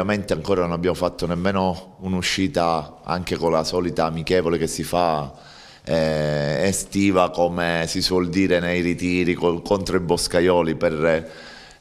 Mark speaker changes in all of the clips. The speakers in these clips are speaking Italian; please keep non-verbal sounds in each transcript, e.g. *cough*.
Speaker 1: ovviamente ancora non abbiamo fatto nemmeno un'uscita anche con la solita amichevole che si fa eh, estiva come si suol dire nei ritiri col, contro i boscaioli per eh,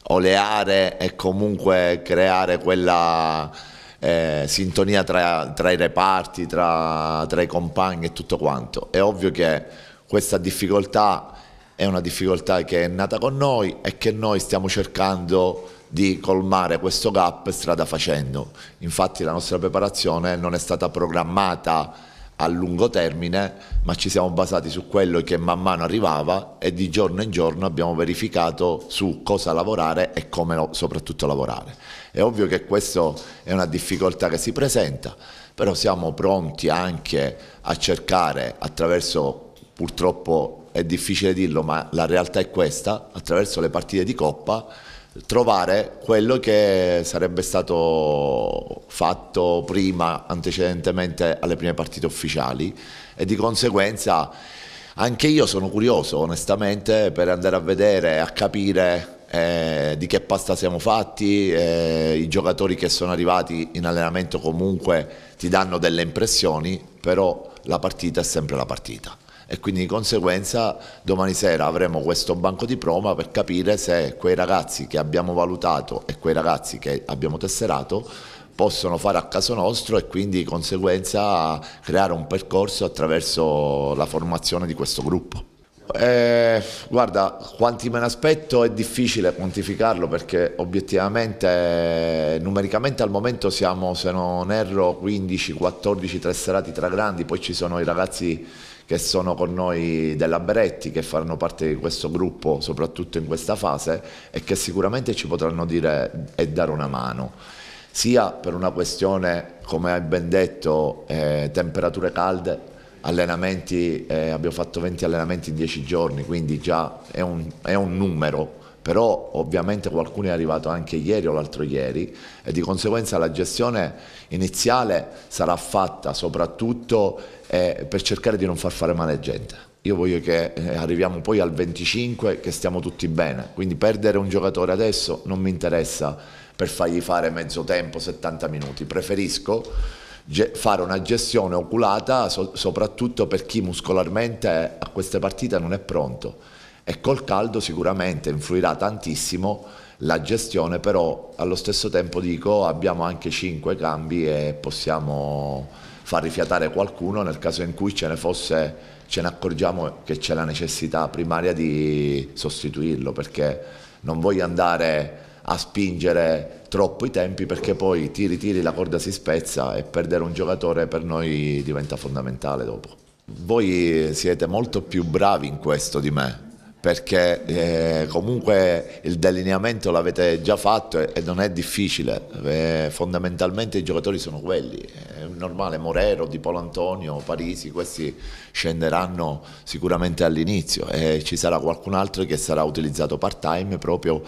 Speaker 1: oleare e comunque creare quella eh, sintonia tra, tra, i reparti, tra, tra i compagni e tutto quanto. È ovvio che questa difficoltà è una difficoltà che è nata con noi e che noi stiamo cercando di di colmare questo gap strada facendo. Infatti la nostra preparazione non è stata programmata a lungo termine, ma ci siamo basati su quello che man mano arrivava e di giorno in giorno abbiamo verificato su cosa lavorare e come soprattutto lavorare. È ovvio che questa è una difficoltà che si presenta, però siamo pronti anche a cercare attraverso, purtroppo è difficile dirlo, ma la realtà è questa, attraverso le partite di coppa trovare quello che sarebbe stato fatto prima, antecedentemente alle prime partite ufficiali e di conseguenza anche io sono curioso onestamente per andare a vedere, a capire eh, di che pasta siamo fatti, eh, i giocatori che sono arrivati in allenamento comunque ti danno delle impressioni, però la partita è sempre la partita e quindi di conseguenza domani sera avremo questo banco di prova per capire se quei ragazzi che abbiamo valutato e quei ragazzi che abbiamo tesserato possono fare a caso nostro e quindi di conseguenza creare un percorso attraverso la formazione di questo gruppo. Eh, guarda, quanti me ne aspetto è difficile quantificarlo perché obiettivamente, numericamente al momento siamo, se non erro, 15, 14 3 serati tra grandi, poi ci sono i ragazzi che sono con noi della Beretti, che faranno parte di questo gruppo, soprattutto in questa fase, e che sicuramente ci potranno dire e dare una mano sia per una questione, come hai ben detto, eh, temperature calde allenamenti, eh, abbiamo fatto 20 allenamenti in 10 giorni, quindi già è un, è un numero però ovviamente qualcuno è arrivato anche ieri o l'altro ieri e di conseguenza la gestione iniziale sarà fatta soprattutto eh, per cercare di non far fare male gente. Io voglio che eh, arriviamo poi al 25 che stiamo tutti bene, quindi perdere un giocatore adesso non mi interessa per fargli fare mezzo tempo 70 minuti, preferisco fare una gestione oculata so soprattutto per chi muscolarmente a queste partite non è pronto e col caldo sicuramente influirà tantissimo la gestione però allo stesso tempo dico abbiamo anche 5 cambi e possiamo far rifiatare qualcuno nel caso in cui ce ne fosse ce ne accorgiamo che c'è la necessità primaria di sostituirlo perché non voglio andare a spingere troppo i tempi perché poi tiri tiri la corda si spezza e perdere un giocatore per noi diventa fondamentale dopo. Voi siete molto più bravi in questo di me, perché eh, comunque il delineamento l'avete già fatto e, e non è difficile, eh, fondamentalmente i giocatori sono quelli, è normale Morero, Di Polo Antonio, Parisi, questi scenderanno sicuramente all'inizio e ci sarà qualcun altro che sarà utilizzato part time proprio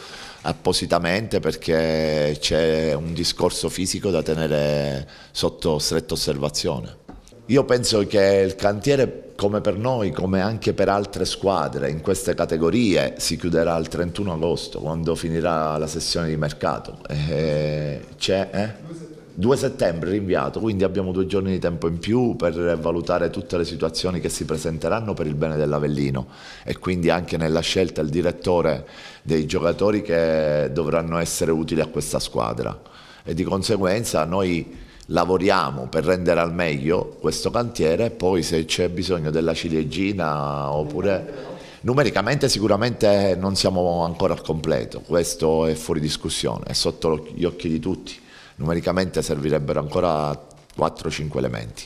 Speaker 1: appositamente perché c'è un discorso fisico da tenere sotto stretta osservazione. Io penso che il cantiere come per noi, come anche per altre squadre in queste categorie, si chiuderà il 31 agosto, quando finirà la sessione di mercato. Eh, c'è, eh? 2 settembre rinviato, quindi abbiamo due giorni di tempo in più per valutare tutte le situazioni che si presenteranno per il bene dell'Avellino e quindi anche nella scelta il direttore dei giocatori che dovranno essere utili a questa squadra e di conseguenza noi lavoriamo per rendere al meglio questo cantiere e poi se c'è bisogno della ciliegina oppure... Numericamente sicuramente non siamo ancora al completo, questo è fuori discussione, è sotto gli occhi di tutti. Numericamente servirebbero ancora 4-5 elementi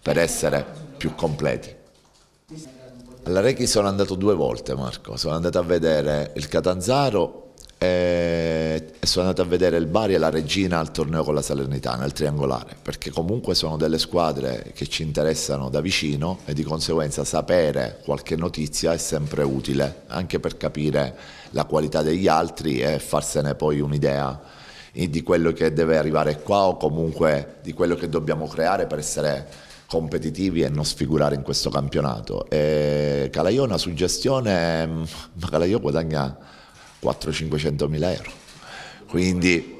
Speaker 1: per essere più completi. Alla Rechi sono andato due volte Marco, sono andato a vedere il Catanzaro e eh, sono andato a vedere il Bari e la Regina al torneo con la Salernitana, il triangolare, perché comunque sono delle squadre che ci interessano da vicino e di conseguenza sapere qualche notizia è sempre utile, anche per capire la qualità degli altri e farsene poi un'idea di quello che deve arrivare qua o comunque di quello che dobbiamo creare per essere competitivi e non sfigurare in questo campionato. E eh, Calaiò è una suggestione, mm, ma Calaiò guadagna 400-500 mila euro. Quindi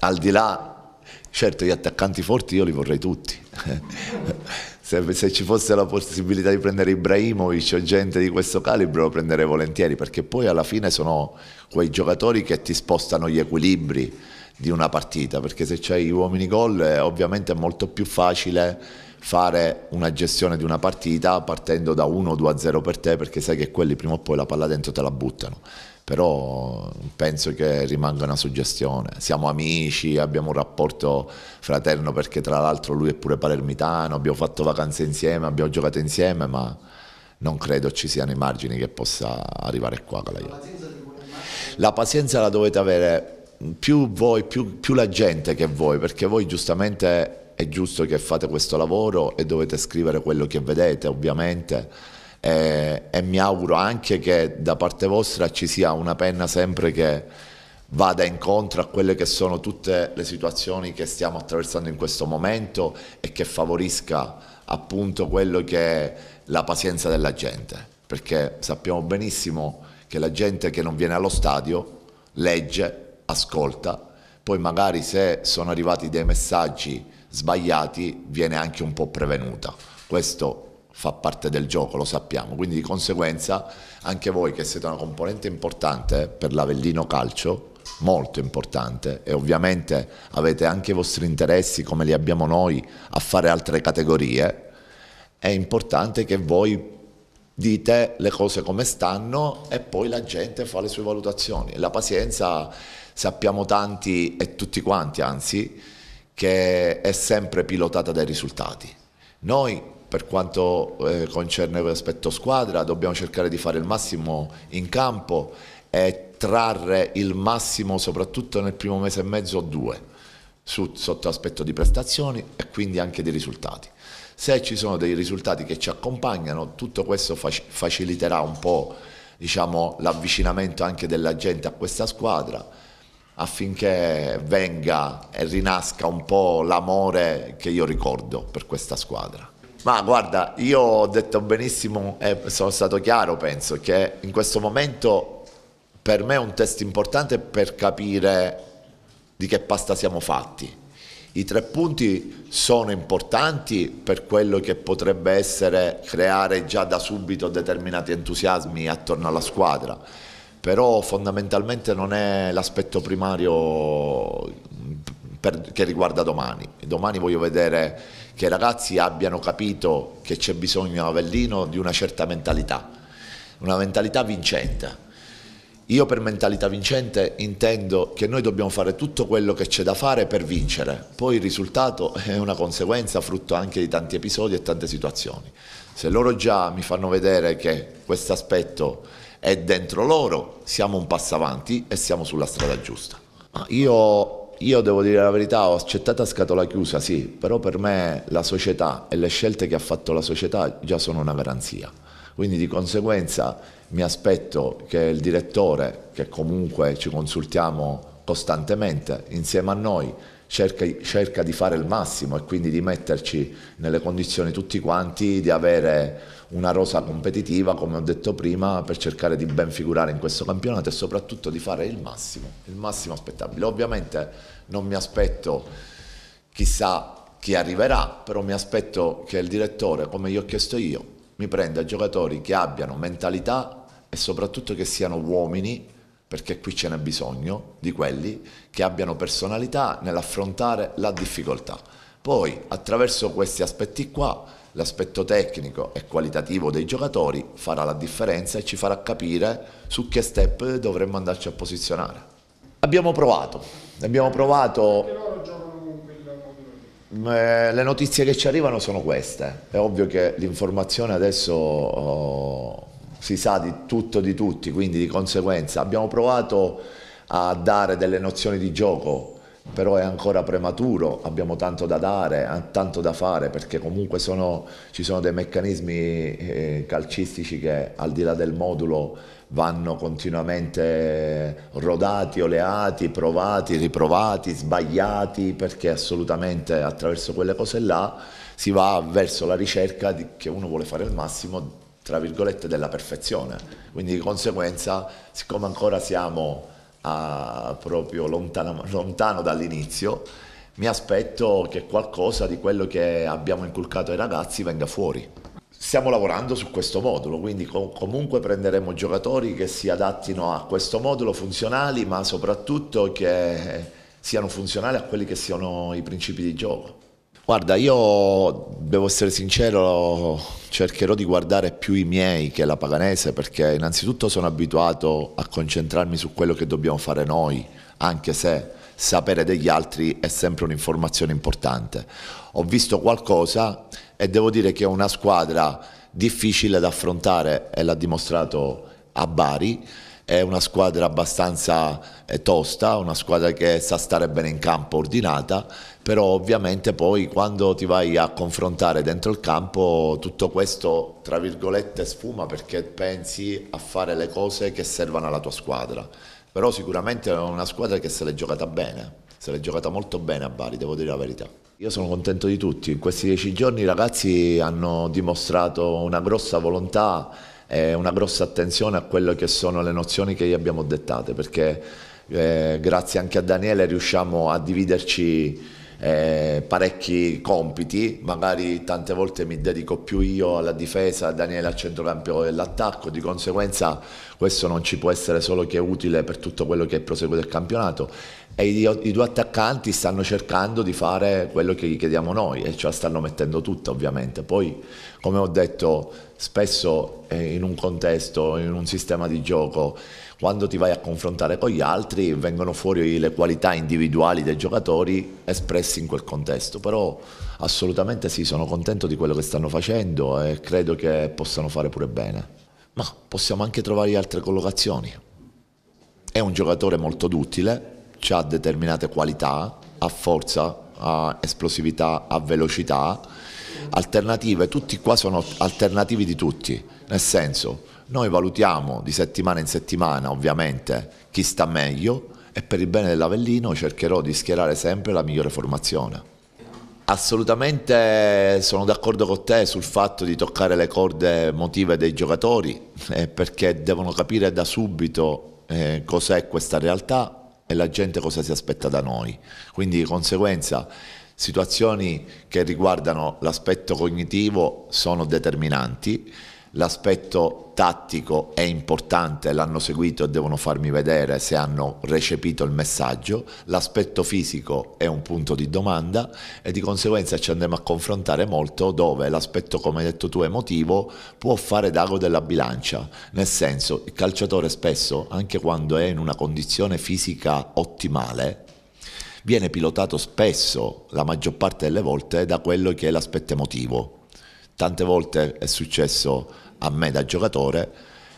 Speaker 1: al di là, certo gli attaccanti forti io li vorrei tutti. *laughs* se, se, ci fosse la possibilità di prendere Ibrahimovic o gente di questo calibro lo prenderei volentieri perché poi alla fine sono quei giocatori che ti spostano gli equilibri di una partita perché se c'hai gli uomini gol eh, ovviamente è molto più facile fare una gestione di una partita partendo da 1-2-0 per te perché sai che quelli prima o poi la palla dentro te la buttano però penso che rimanga una suggestione. Siamo amici, abbiamo un rapporto fraterno perché tra l'altro lui è pure palermitano, abbiamo fatto vacanze insieme, abbiamo giocato insieme, ma non credo ci siano i margini che possa arrivare qua Calaiolo. La pazienza la dovete avere più voi, più, più la gente che voi, perché voi giustamente è giusto che fate questo lavoro e dovete scrivere quello che vedete, ovviamente e, eh, e mi auguro anche che da parte vostra ci sia una penna sempre che vada incontro a quelle che sono tutte le situazioni che stiamo attraversando in questo momento e che favorisca appunto quello che è la pazienza della gente, perché sappiamo benissimo che la gente che non viene allo stadio legge, ascolta, poi magari se sono arrivati dei messaggi sbagliati viene anche un po' prevenuta. Questo fa parte del gioco, lo sappiamo, quindi di conseguenza anche voi che siete una componente importante per l'Avellino Calcio, molto importante e ovviamente avete anche i vostri interessi come li abbiamo noi a fare altre categorie, è importante che voi dite le cose come stanno e poi la gente fa le sue valutazioni. La pazienza sappiamo tanti e tutti quanti anzi che è sempre pilotata dai risultati. Noi per quanto eh, concerne l'aspetto squadra, dobbiamo cercare di fare il massimo in campo e trarre il massimo soprattutto nel primo mese e mezzo o due su, sotto aspetto di prestazioni e quindi anche di risultati. Se ci sono dei risultati che ci accompagnano, tutto questo fac faciliterà un po' diciamo, l'avvicinamento anche della gente a questa squadra affinché venga e rinasca un po' l'amore che io ricordo per questa squadra. Ma guarda, io ho detto benissimo e eh, sono stato chiaro, penso che in questo momento per me è un test importante per capire di che pasta siamo fatti. I tre punti sono importanti per quello che potrebbe essere creare già da subito determinati entusiasmi attorno alla squadra, però fondamentalmente non è l'aspetto primario per, che riguarda domani. Domani voglio vedere che i ragazzi abbiano capito che c'è bisogno a Avellino di una certa mentalità, una mentalità vincente. Io per mentalità vincente intendo che noi dobbiamo fare tutto quello che c'è da fare per vincere, poi il risultato *laughs* è una conseguenza frutto anche di tanti episodi e tante situazioni. Se loro già mi fanno vedere che questo aspetto è dentro loro, siamo un passo avanti e siamo sulla strada giusta. Io io devo dire la verità, ho accettato a scatola chiusa, sì, però per me la società e le scelte che ha fatto la società già sono una garanzia. Quindi di conseguenza mi aspetto che il direttore, che comunque ci consultiamo costantemente insieme a noi, cerca, cerca di fare il massimo e quindi di metterci nelle condizioni tutti quanti di avere una rosa competitiva, come ho detto prima, per cercare di ben figurare in questo campionato e soprattutto di fare il massimo, il massimo aspettabile. Ovviamente non mi aspetto chissà chi arriverà, però mi aspetto che il direttore, come gli ho chiesto io, mi prenda giocatori che abbiano mentalità e soprattutto che siano uomini, perché qui ce n'è bisogno di quelli che abbiano personalità nell'affrontare la difficoltà. Poi attraverso questi aspetti qua l'aspetto tecnico e qualitativo dei giocatori farà la differenza e ci farà capire su che step dovremmo andarci a posizionare. Abbiamo provato, abbiamo provato... Eh, le notizie che ci arrivano sono queste, è ovvio che l'informazione adesso oh, si sa di tutto di tutti, quindi di conseguenza abbiamo provato a dare delle nozioni di gioco però è ancora prematuro, abbiamo tanto da dare, eh, tanto da fare perché comunque sono, ci sono dei meccanismi eh, calcistici che al di là del modulo vanno continuamente rodati, oleati, provati, riprovati, sbagliati perché assolutamente attraverso quelle cose là si va verso la ricerca di, che uno vuole fare il massimo tra virgolette della perfezione quindi di conseguenza siccome ancora siamo a, proprio lontano, lontano dall'inizio, mi aspetto che qualcosa di quello che abbiamo inculcato ai ragazzi venga fuori. Stiamo lavorando su questo modulo, quindi comunque prenderemo giocatori che si adattino a questo modulo funzionali, ma soprattutto che siano funzionali a quelli che siano i principi di gioco. Guarda, io devo essere sincero, cercherò di guardare più i miei che la Paganese perché innanzitutto sono abituato a concentrarmi su quello che dobbiamo fare noi, anche se sapere degli altri è sempre un'informazione importante. Ho visto qualcosa e devo dire che è una squadra difficile da affrontare e l'ha dimostrato a Bari è una squadra abbastanza eh, tosta, una squadra che sa stare bene in campo, ordinata, però ovviamente poi quando ti vai a confrontare dentro il campo tutto questo tra virgolette sfuma perché pensi a fare le cose che servono alla tua squadra, però sicuramente è una squadra che se l'è giocata bene, se l'è giocata molto bene a Bari, devo dire la verità. Io sono contento di tutti, in questi dieci giorni i ragazzi hanno dimostrato una grossa volontà e una grossa attenzione a quelle che sono le nozioni che gli abbiamo dettate, perché eh, grazie anche a Daniele riusciamo a dividerci eh, parecchi compiti, magari tante volte mi dedico più io alla difesa, Daniele al centrocampo dell'attacco, di conseguenza questo non ci può essere solo che utile per tutto quello che prosegue del campionato e i, due attaccanti stanno cercando di fare quello che gli chiediamo noi e cioè stanno mettendo tutto ovviamente poi come ho detto spesso eh, in un contesto in un sistema di gioco quando ti vai a confrontare con gli altri vengono fuori le qualità individuali dei giocatori espressi in quel contesto però assolutamente sì sono contento di quello che stanno facendo e credo che possano fare pure bene ma possiamo anche trovare altre collocazioni è un giocatore molto duttile ha determinate qualità, ha forza, ha esplosività, ha velocità, alternative, tutti qua sono alternativi di tutti, nel senso noi valutiamo di settimana in settimana ovviamente chi sta meglio e per il bene dell'Avellino cercherò di schierare sempre la migliore formazione. Assolutamente sono d'accordo con te sul fatto di toccare le corde emotive dei giocatori eh, perché devono capire da subito eh, cos'è questa realtà, e la gente cosa si aspetta da noi. Quindi di conseguenza situazioni che riguardano l'aspetto cognitivo sono determinanti l'aspetto tattico è importante, l'hanno seguito e devono farmi vedere se hanno recepito il messaggio, l'aspetto fisico è un punto di domanda e di conseguenza ci andremo a confrontare molto dove l'aspetto, come hai detto tu, emotivo può fare d'ago della bilancia, nel senso il calciatore spesso, anche quando è in una condizione fisica ottimale, viene pilotato spesso, la maggior parte delle volte, da quello che è l'aspetto emotivo tante volte è successo a me da giocatore,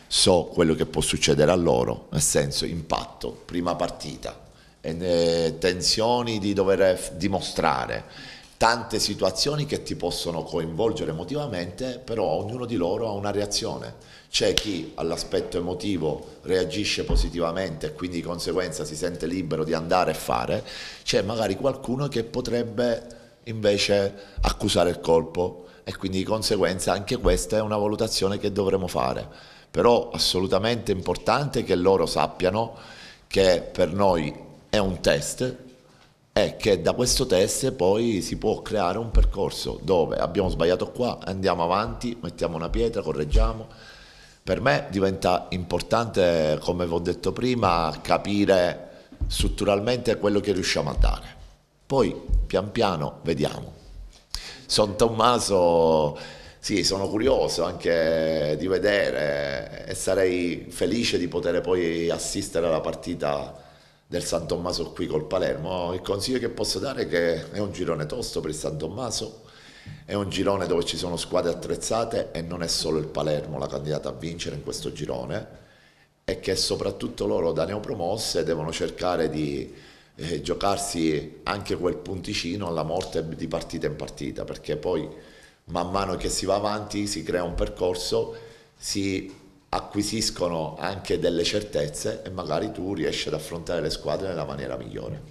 Speaker 1: so quello che può succedere a loro, nel senso impatto, prima partita, eh, tensioni di dover dimostrare, tante situazioni che ti possono coinvolgere emotivamente, però ognuno di loro ha una reazione. C'è chi all'aspetto emotivo reagisce positivamente e quindi di conseguenza si sente libero di andare e fare, c'è magari qualcuno che potrebbe invece accusare il colpo, e quindi di conseguenza anche questa è una valutazione che dovremo fare. Però assolutamente importante che loro sappiano che per noi è un test e che da questo test poi si può creare un percorso dove abbiamo sbagliato qua, andiamo avanti, mettiamo una pietra, correggiamo. Per me diventa importante, come vi ho detto prima, capire strutturalmente quello che riusciamo a dare. Poi pian piano vediamo. San Tommaso, sì, sono curioso anche di vedere e sarei felice di poter poi assistere alla partita del San Tommaso qui col Palermo. Il consiglio che posso dare è che è un girone tosto per il San Tommaso, è un girone dove ci sono squadre attrezzate e non è solo il Palermo la candidata a vincere in questo girone e che soprattutto loro da neopromosse devono cercare di eh, giocarsi anche quel punticino alla morte di partita in partita, perché poi man mano che si va avanti si crea un percorso, si acquisiscono anche delle certezze e magari tu riesci ad affrontare le squadre nella maniera migliore.